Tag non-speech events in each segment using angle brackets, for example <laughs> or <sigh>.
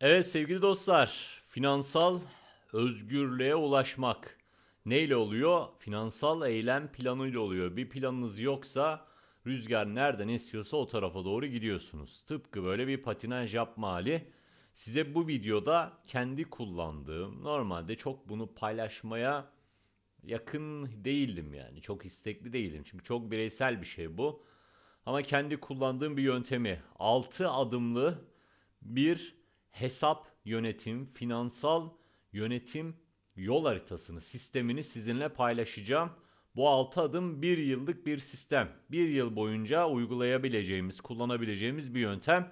Evet sevgili dostlar, finansal özgürlüğe ulaşmak neyle oluyor? Finansal eylem planıyla oluyor. Bir planınız yoksa rüzgar nereden esiyorsa o tarafa doğru gidiyorsunuz. Tıpkı böyle bir patinaj yapma hali. Size bu videoda kendi kullandığım, normalde çok bunu paylaşmaya yakın değildim yani. Çok istekli değilim çünkü çok bireysel bir şey bu. Ama kendi kullandığım bir yöntemi 6 adımlı bir hesap, yönetim, finansal yönetim yol haritasını, sistemini sizinle paylaşacağım. Bu 6 adım 1 yıllık bir sistem. 1 yıl boyunca uygulayabileceğimiz, kullanabileceğimiz bir yöntem.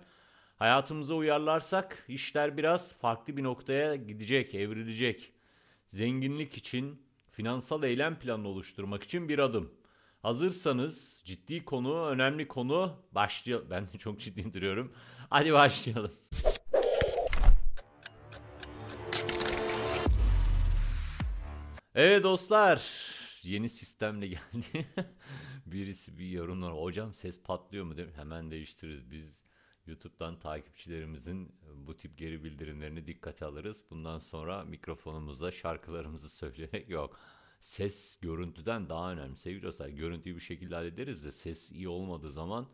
Hayatımıza uyarlarsak işler biraz farklı bir noktaya gidecek, evrilecek. Zenginlik için finansal eylem planı oluşturmak için bir adım. Hazırsanız ciddi konu, önemli konu başlıyor. <laughs> Ben de çok ciddi duruyorum. Hadi başlayalım. Evet dostlar yeni sistemle <laughs> geldi. Birisi bir yorumlar hocam ses patlıyor mu demiş. Hemen değiştiririz. Biz YouTube'dan takipçilerimizin ıı, bu tip geri bildirimlerini dikkate alırız. Bundan sonra mikrofonumuzda şarkılarımızı <laughs> söyleyerek yok. Ses görüntüden daha önemli sevgili dostlar. Görüntüyü bir şekilde hallederiz de ses iyi olmadığı zaman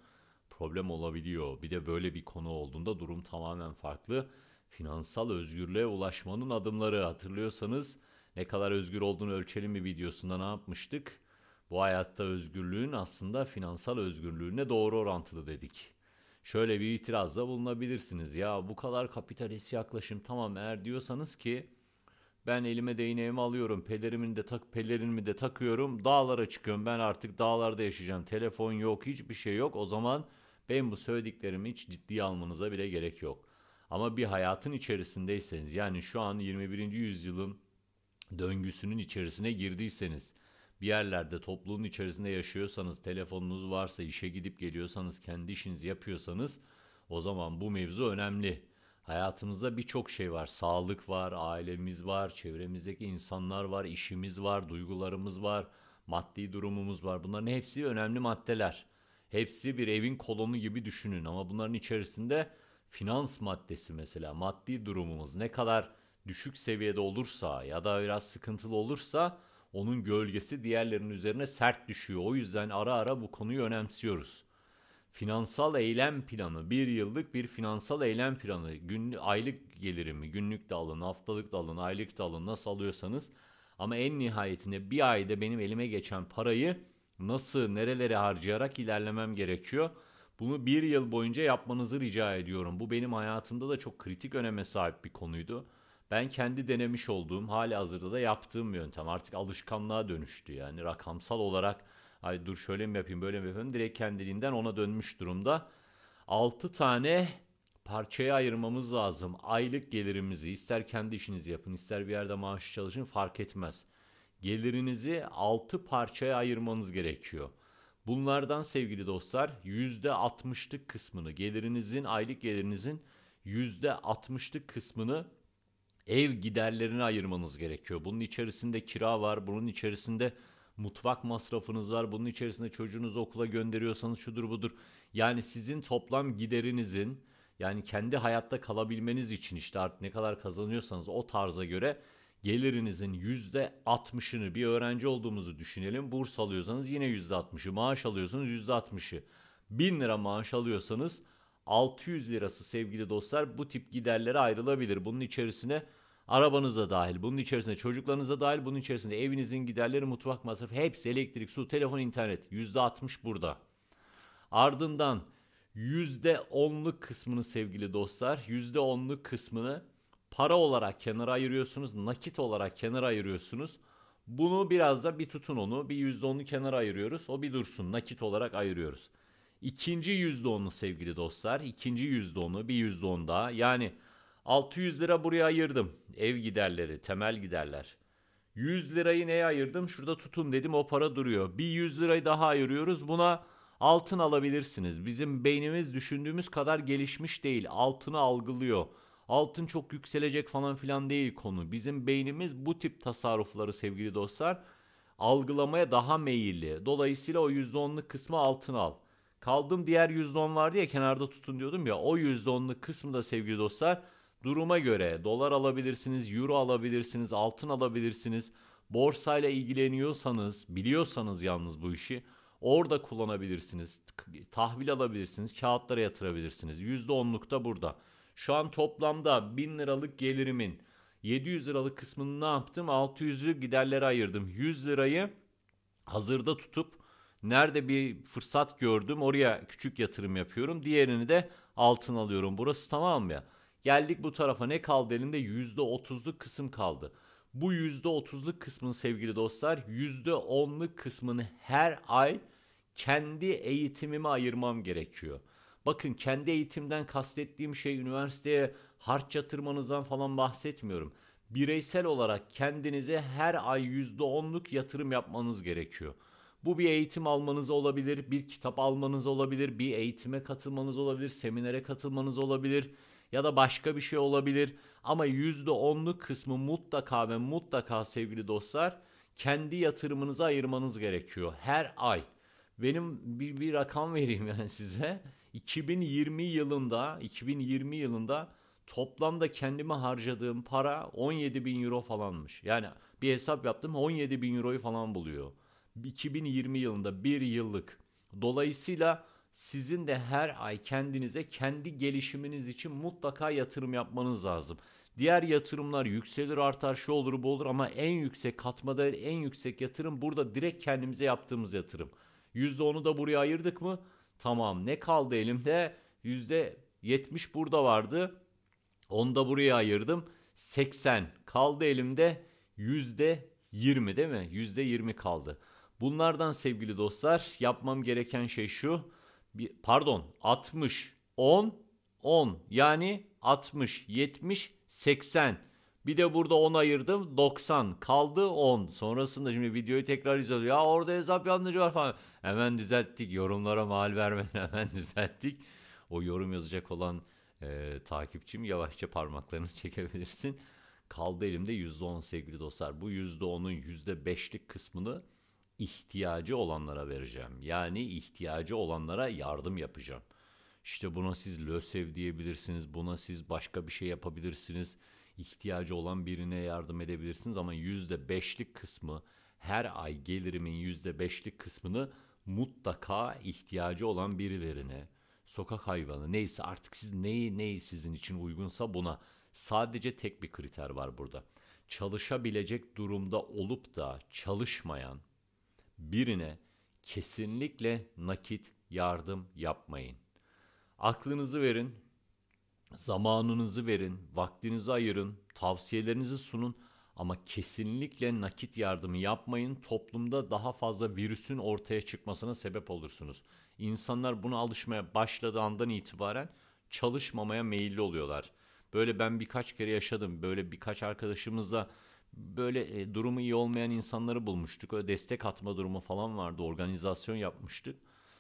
problem olabiliyor. Bir de böyle bir konu olduğunda durum tamamen farklı. Finansal özgürlüğe ulaşmanın adımları hatırlıyorsanız ne kadar özgür olduğunu ölçelim mi videosunda ne yapmıştık? Bu hayatta özgürlüğün aslında finansal özgürlüğüne doğru orantılı dedik. Şöyle bir itirazda bulunabilirsiniz. Ya bu kadar kapitalist yaklaşım tamam eğer diyorsanız ki ben elime değneğimi alıyorum, pelerimin de tak pelerinimi de takıyorum, dağlara çıkıyorum. Ben artık dağlarda yaşayacağım. Telefon yok, hiçbir şey yok. O zaman ben bu söylediklerimi hiç ciddiye almanıza bile gerek yok. Ama bir hayatın içerisindeyseniz yani şu an 21. yüzyılın döngüsünün içerisine girdiyseniz, bir yerlerde topluluğun içerisinde yaşıyorsanız, telefonunuz varsa, işe gidip geliyorsanız, kendi işinizi yapıyorsanız o zaman bu mevzu önemli. Hayatımızda birçok şey var. Sağlık var, ailemiz var, çevremizdeki insanlar var, işimiz var, duygularımız var, maddi durumumuz var. Bunların hepsi önemli maddeler. Hepsi bir evin kolonu gibi düşünün ama bunların içerisinde finans maddesi mesela maddi durumumuz ne kadar düşük seviyede olursa ya da biraz sıkıntılı olursa onun gölgesi diğerlerinin üzerine sert düşüyor. O yüzden ara ara bu konuyu önemsiyoruz. Finansal eylem planı, bir yıllık bir finansal eylem planı, gün, aylık gelirimi, günlük de alın, haftalık da alın, aylık da alın nasıl alıyorsanız. Ama en nihayetinde bir ayda benim elime geçen parayı nasıl, nerelere harcayarak ilerlemem gerekiyor. Bunu bir yıl boyunca yapmanızı rica ediyorum. Bu benim hayatımda da çok kritik öneme sahip bir konuydu. Ben kendi denemiş olduğum, hali hazırda da yaptığım bir yöntem. Artık alışkanlığa dönüştü yani rakamsal olarak. Ay dur şöyle mi yapayım, böyle mi yapayım? Direkt kendiliğinden ona dönmüş durumda. 6 tane parçaya ayırmamız lazım. Aylık gelirimizi ister kendi işinizi yapın, ister bir yerde maaş çalışın fark etmez. Gelirinizi 6 parçaya ayırmanız gerekiyor. Bunlardan sevgili dostlar %60'lık kısmını gelirinizin, aylık gelirinizin %60'lık kısmını ev giderlerini ayırmanız gerekiyor. Bunun içerisinde kira var, bunun içerisinde mutfak masrafınız var, bunun içerisinde çocuğunuzu okula gönderiyorsanız şudur budur. Yani sizin toplam giderinizin yani kendi hayatta kalabilmeniz için işte artık ne kadar kazanıyorsanız o tarza göre gelirinizin %60'ını bir öğrenci olduğumuzu düşünelim. Burs alıyorsanız yine %60'ı, maaş alıyorsanız %60'ı. 1000 lira maaş alıyorsanız 600 lirası sevgili dostlar bu tip giderlere ayrılabilir. Bunun içerisine arabanıza dahil, bunun içerisine çocuklarınıza dahil, bunun içerisinde evinizin giderleri, mutfak masrafı, hepsi elektrik, su, telefon, internet. %60 burada. Ardından %10'luk kısmını sevgili dostlar, %10'luk kısmını para olarak kenara ayırıyorsunuz, nakit olarak kenara ayırıyorsunuz. Bunu biraz da bir tutun onu, bir %10'u kenara ayırıyoruz. O bir dursun, nakit olarak ayırıyoruz. İkinci %10'u sevgili dostlar. İkinci %10'u bir %10 daha. Yani 600 lira buraya ayırdım. Ev giderleri, temel giderler. 100 lirayı neye ayırdım? Şurada tutun dedim o para duruyor. Bir 100 lirayı daha ayırıyoruz. Buna altın alabilirsiniz. Bizim beynimiz düşündüğümüz kadar gelişmiş değil. Altını algılıyor. Altın çok yükselecek falan filan değil konu. Bizim beynimiz bu tip tasarrufları sevgili dostlar algılamaya daha meyilli. Dolayısıyla o %10'luk kısmı altın al. Kaldığım diğer %10 vardı ya kenarda tutun diyordum ya o %10'luk kısmı da sevgili dostlar duruma göre dolar alabilirsiniz, euro alabilirsiniz, altın alabilirsiniz. Borsayla ilgileniyorsanız, biliyorsanız yalnız bu işi orada kullanabilirsiniz. Tahvil alabilirsiniz, kağıtlara yatırabilirsiniz. %10'luk da burada. Şu an toplamda 1000 liralık gelirimin 700 liralık kısmını ne yaptım? 600'ü giderlere ayırdım. 100 lirayı hazırda tutup Nerede bir fırsat gördüm oraya küçük yatırım yapıyorum. Diğerini de altın alıyorum. Burası tamam ya. Geldik bu tarafa ne kaldı elinde? %30'luk kısım kaldı. Bu %30'luk kısmın sevgili dostlar %10'luk kısmını her ay kendi eğitimime ayırmam gerekiyor. Bakın kendi eğitimden kastettiğim şey üniversiteye harç yatırmanızdan falan bahsetmiyorum. Bireysel olarak kendinize her ay %10'luk yatırım yapmanız gerekiyor. Bu bir eğitim almanız olabilir, bir kitap almanız olabilir, bir eğitime katılmanız olabilir, seminere katılmanız olabilir ya da başka bir şey olabilir. Ama %10'luk kısmı mutlaka ve mutlaka sevgili dostlar kendi yatırımınıza ayırmanız gerekiyor her ay. Benim bir, bir rakam <laughs> vereyim yani size. 2020 yılında 2020 yılında toplamda kendime harcadığım para 17 bin euro falanmış. Yani bir hesap yaptım 17 bin euroyu falan buluyor. 2020 yılında bir yıllık. Dolayısıyla sizin de her ay kendinize kendi gelişiminiz için mutlaka yatırım yapmanız lazım. Diğer yatırımlar yükselir artar şu olur bu olur ama en yüksek katma değer en yüksek yatırım burada direkt kendimize yaptığımız yatırım. %10'u da buraya ayırdık mı? Tamam ne kaldı elimde? %70 burada vardı. Onu da buraya ayırdım. 80 kaldı elimde %20 değil mi? %20 kaldı. Bunlardan sevgili dostlar yapmam gereken şey şu. Bir, pardon 60, 10, 10 yani 60, 70, 80. Bir de burada 10 ayırdım 90 kaldı 10. Sonrasında şimdi videoyu tekrar izliyoruz. Ya orada hesap yanlıcı var falan. Hemen düzelttik yorumlara mal vermeden <laughs> hemen düzelttik. O yorum yazacak olan e, takipçim yavaşça parmaklarını <laughs> çekebilirsin. Kaldı elimde %10 sevgili dostlar. Bu %10'un %5'lik kısmını ihtiyacı olanlara vereceğim. Yani ihtiyacı olanlara yardım yapacağım. İşte buna siz lösev diyebilirsiniz, buna siz başka bir şey yapabilirsiniz, İhtiyacı olan birine yardım edebilirsiniz ama yüzde beşlik kısmı, her ay gelirimin yüzde beşlik kısmını mutlaka ihtiyacı olan birilerine, sokak hayvanı neyse artık siz neyi neyi sizin için uygunsa buna sadece tek bir kriter var burada. Çalışabilecek durumda olup da çalışmayan birine kesinlikle nakit yardım yapmayın. Aklınızı verin, zamanınızı verin, vaktinizi ayırın, tavsiyelerinizi sunun ama kesinlikle nakit yardımı yapmayın. Toplumda daha fazla virüsün ortaya çıkmasına sebep olursunuz. İnsanlar buna alışmaya başladığı andan itibaren çalışmamaya meyilli oluyorlar. Böyle ben birkaç kere yaşadım. Böyle birkaç arkadaşımızla böyle e, durumu iyi olmayan insanları bulmuştuk. Öyle destek atma durumu falan vardı. Organizasyon yapmıştık.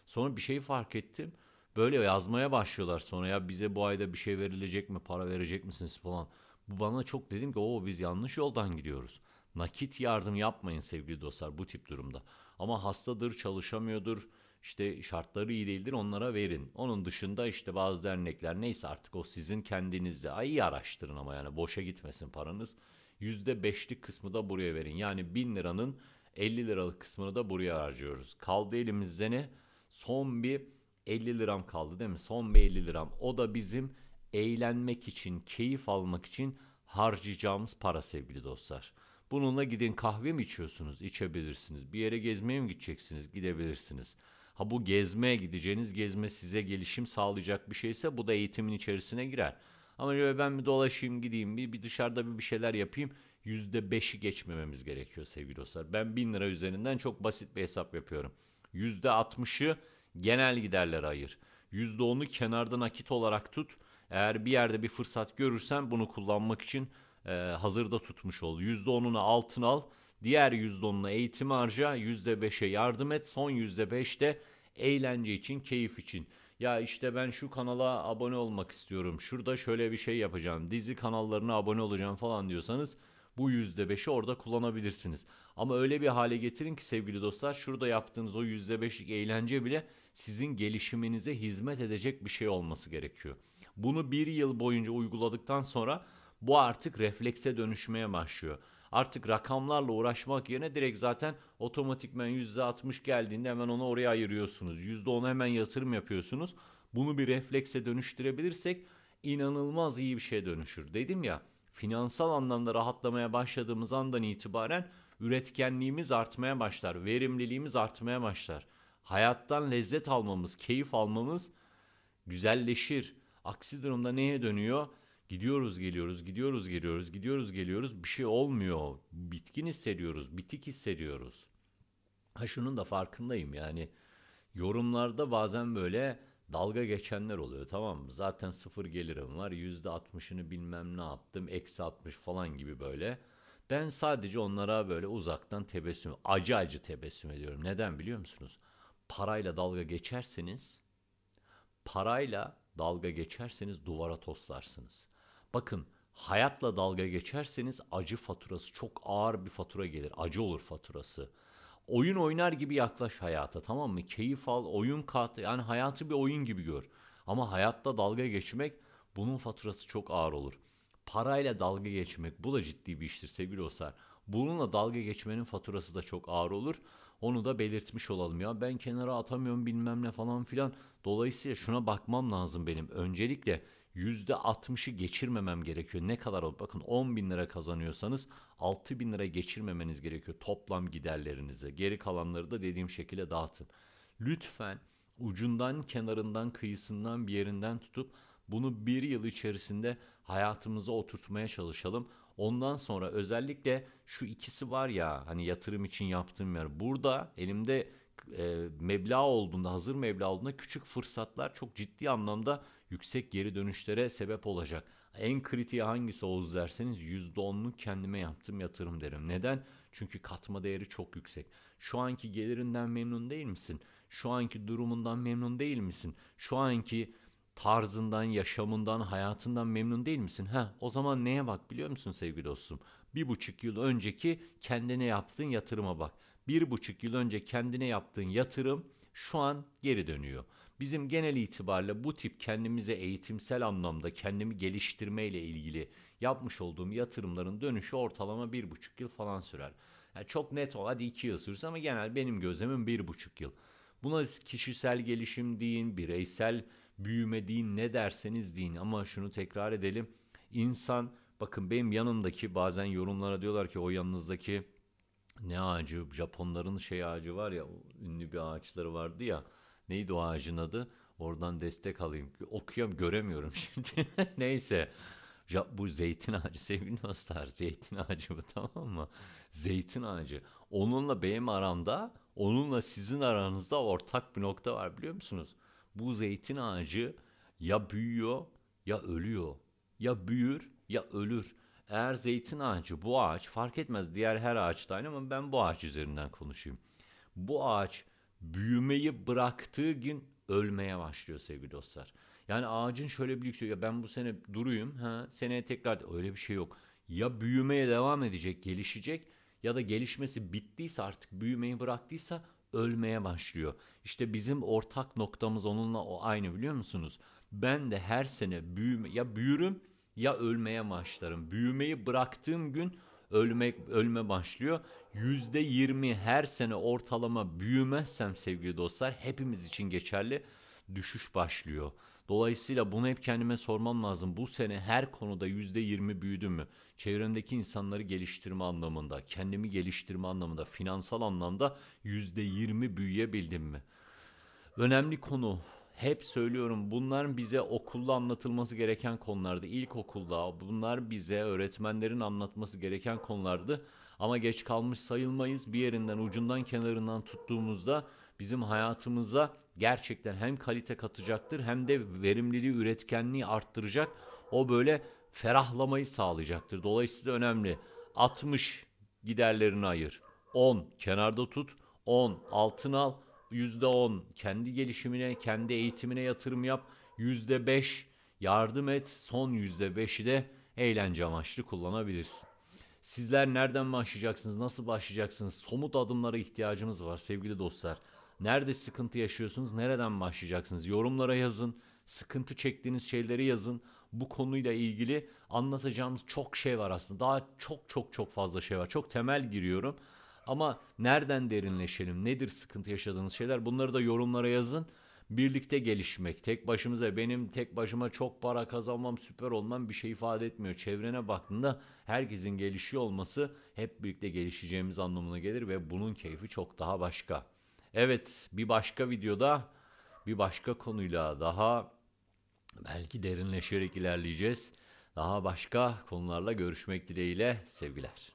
Sonra bir şey fark ettim. Böyle yazmaya başlıyorlar sonra ya bize bu ayda bir şey verilecek mi, para verecek misiniz falan. Bu bana çok dedim ki o biz yanlış yoldan gidiyoruz. Nakit yardım yapmayın sevgili dostlar bu tip durumda. Ama hastadır, çalışamıyordur, işte şartları iyi değildir onlara verin. Onun dışında işte bazı dernekler neyse artık o sizin kendinizde. Ay araştırın ama yani boşa gitmesin paranız. %5'lik kısmı da buraya verin. Yani 1000 liranın 50 liralık kısmını da buraya harcıyoruz. Kaldı elimizde ne? Son bir 50 liram kaldı değil mi? Son bir 50 liram. O da bizim eğlenmek için, keyif almak için harcayacağımız para sevgili dostlar. Bununla gidin kahve mi içiyorsunuz? İçebilirsiniz. Bir yere gezmeye mi gideceksiniz? Gidebilirsiniz. Ha bu gezmeye gideceğiniz gezme size gelişim sağlayacak bir şeyse bu da eğitimin içerisine girer. Ama şöyle ben bir dolaşayım gideyim bir, bir dışarıda bir, bir şeyler yapayım. %5'i geçmememiz gerekiyor sevgili dostlar. Ben 1000 lira üzerinden çok basit bir hesap yapıyorum. %60'ı genel giderlere ayır. %10'u kenarda nakit olarak tut. Eğer bir yerde bir fırsat görürsen bunu kullanmak için e, hazırda tutmuş ol. %10'unu altın al. Diğer %10'unu eğitim harca. %5'e yardım et. Son %5 de eğlence için, keyif için. Ya işte ben şu kanala abone olmak istiyorum. Şurada şöyle bir şey yapacağım. Dizi kanallarına abone olacağım falan diyorsanız bu %5'i orada kullanabilirsiniz. Ama öyle bir hale getirin ki sevgili dostlar şurada yaptığınız o %5'lik eğlence bile sizin gelişiminize hizmet edecek bir şey olması gerekiyor. Bunu bir yıl boyunca uyguladıktan sonra bu artık reflekse dönüşmeye başlıyor. Artık rakamlarla uğraşmak yerine direkt zaten otomatikmen %60 geldiğinde hemen onu oraya ayırıyorsunuz. %10'a hemen yatırım yapıyorsunuz. Bunu bir reflekse dönüştürebilirsek inanılmaz iyi bir şeye dönüşür. Dedim ya finansal anlamda rahatlamaya başladığımız andan itibaren üretkenliğimiz artmaya başlar, verimliliğimiz artmaya başlar. Hayattan lezzet almamız, keyif almamız güzelleşir. Aksi durumda neye dönüyor? Gidiyoruz geliyoruz, gidiyoruz geliyoruz, gidiyoruz geliyoruz bir şey olmuyor. Bitkin hissediyoruz, bitik hissediyoruz. Ha şunun da farkındayım yani yorumlarda bazen böyle dalga geçenler oluyor tamam mı? Zaten sıfır gelirim var yüzde altmışını bilmem ne yaptım eksi altmış falan gibi böyle. Ben sadece onlara böyle uzaktan tebessüm, acı acı tebessüm ediyorum. Neden biliyor musunuz? Parayla dalga geçerseniz, parayla dalga geçerseniz duvara toslarsınız. Bakın hayatla dalga geçerseniz acı faturası çok ağır bir fatura gelir. Acı olur faturası. Oyun oynar gibi yaklaş hayata tamam mı? Keyif al, oyun kat. Yani hayatı bir oyun gibi gör. Ama hayatla dalga geçmek bunun faturası çok ağır olur. Parayla dalga geçmek bu da ciddi bir iştir sevgili dostlar. Bununla dalga geçmenin faturası da çok ağır olur. Onu da belirtmiş olalım ya. Ben kenara atamıyorum bilmem ne falan filan. Dolayısıyla şuna bakmam lazım benim. Öncelikle %60'ı geçirmemem gerekiyor. Ne kadar bakın 10 bin lira kazanıyorsanız 6 bin lira geçirmemeniz gerekiyor toplam giderlerinize. Geri kalanları da dediğim şekilde dağıtın. Lütfen ucundan kenarından kıyısından bir yerinden tutup bunu bir yıl içerisinde hayatımıza oturtmaya çalışalım. Ondan sonra özellikle şu ikisi var ya hani yatırım için yaptığım yer burada elimde e, meblağ olduğunda hazır meblağ olduğunda küçük fırsatlar çok ciddi anlamda yüksek geri dönüşlere sebep olacak. En kritiği hangisi Oğuz derseniz %10'luk kendime yaptığım yatırım derim. Neden? Çünkü katma değeri çok yüksek. Şu anki gelirinden memnun değil misin? Şu anki durumundan memnun değil misin? Şu anki tarzından, yaşamından, hayatından memnun değil misin? Ha, o zaman neye bak biliyor musun sevgili dostum? Bir buçuk yıl önceki kendine yaptığın yatırıma bak. Bir buçuk yıl önce kendine yaptığın yatırım şu an geri dönüyor. Bizim genel itibariyle bu tip kendimize eğitimsel anlamda kendimi geliştirme ile ilgili yapmış olduğum yatırımların dönüşü ortalama bir buçuk yıl falan sürer. Yani çok net ol, hadi iki yıl sürsün ama genel benim gözlemim bir buçuk yıl. Buna kişisel gelişim deyin, bireysel büyüme deyin, ne derseniz deyin ama şunu tekrar edelim. İnsan bakın benim yanımdaki bazen yorumlara diyorlar ki o yanınızdaki ne ağacı Japonların şey ağacı var ya ünlü bir ağaçları vardı ya neydi o ağacın adı? Oradan destek alayım. Okuyam göremiyorum <laughs> şimdi. Neyse. Ya bu zeytin ağacı sevgili dostlar zeytin ağacı bu tamam mı? Zeytin ağacı. Onunla benim aramda onunla sizin aranızda ortak bir nokta var biliyor musunuz? Bu zeytin ağacı ya büyüyor ya ölüyor. Ya büyür ya ölür. Eğer zeytin ağacı bu ağaç fark etmez diğer her ağaçta aynı ama ben bu ağaç üzerinden konuşayım. Bu ağaç büyümeyi bıraktığı gün ölmeye başlıyor sevgili dostlar. Yani ağacın şöyle bir yükseliyor. Ya ben bu sene duruyum. Ha, seneye tekrar öyle bir şey yok. Ya büyümeye devam edecek, gelişecek ya da gelişmesi bittiyse artık büyümeyi bıraktıysa ölmeye başlıyor. İşte bizim ortak noktamız onunla o aynı biliyor musunuz? Ben de her sene büyüme ya büyürüm ya ölmeye başlarım. Büyümeyi bıraktığım gün ölmek ölme başlıyor. %20 her sene ortalama büyümezsem sevgili dostlar hepimiz için geçerli düşüş başlıyor. Dolayısıyla bunu hep kendime sormam lazım. Bu sene her konuda %20 büyüdüm mü? Çevremdeki insanları geliştirme anlamında, kendimi geliştirme anlamında, finansal anlamda %20 büyüyebildim mi? Önemli konu hep söylüyorum bunlar bize okulda anlatılması gereken konulardı. İlkokulda bunlar bize öğretmenlerin anlatması gereken konulardı. Ama geç kalmış sayılmayız. Bir yerinden ucundan kenarından tuttuğumuzda bizim hayatımıza gerçekten hem kalite katacaktır hem de verimliliği, üretkenliği arttıracak. O böyle ferahlamayı sağlayacaktır. Dolayısıyla önemli. 60 giderlerini ayır. 10 kenarda tut. 10 altın al. %10 kendi gelişimine, kendi eğitimine yatırım yap. %5 yardım et. Son %5'i de eğlence amaçlı kullanabilirsin. Sizler nereden başlayacaksınız, nasıl başlayacaksınız? Somut adımlara ihtiyacımız var sevgili dostlar. Nerede sıkıntı yaşıyorsunuz, nereden başlayacaksınız? Yorumlara yazın, sıkıntı çektiğiniz şeyleri yazın. Bu konuyla ilgili anlatacağımız çok şey var aslında. Daha çok çok çok fazla şey var. Çok temel giriyorum. Ama nereden derinleşelim? Nedir sıkıntı yaşadığınız şeyler? Bunları da yorumlara yazın. Birlikte gelişmek, tek başımıza benim tek başıma çok para kazanmam, süper olmam bir şey ifade etmiyor. Çevrene baktığında herkesin gelişiyor olması hep birlikte gelişeceğimiz anlamına gelir ve bunun keyfi çok daha başka. Evet, bir başka videoda bir başka konuyla daha belki derinleşerek ilerleyeceğiz. Daha başka konularla görüşmek dileğiyle sevgiler.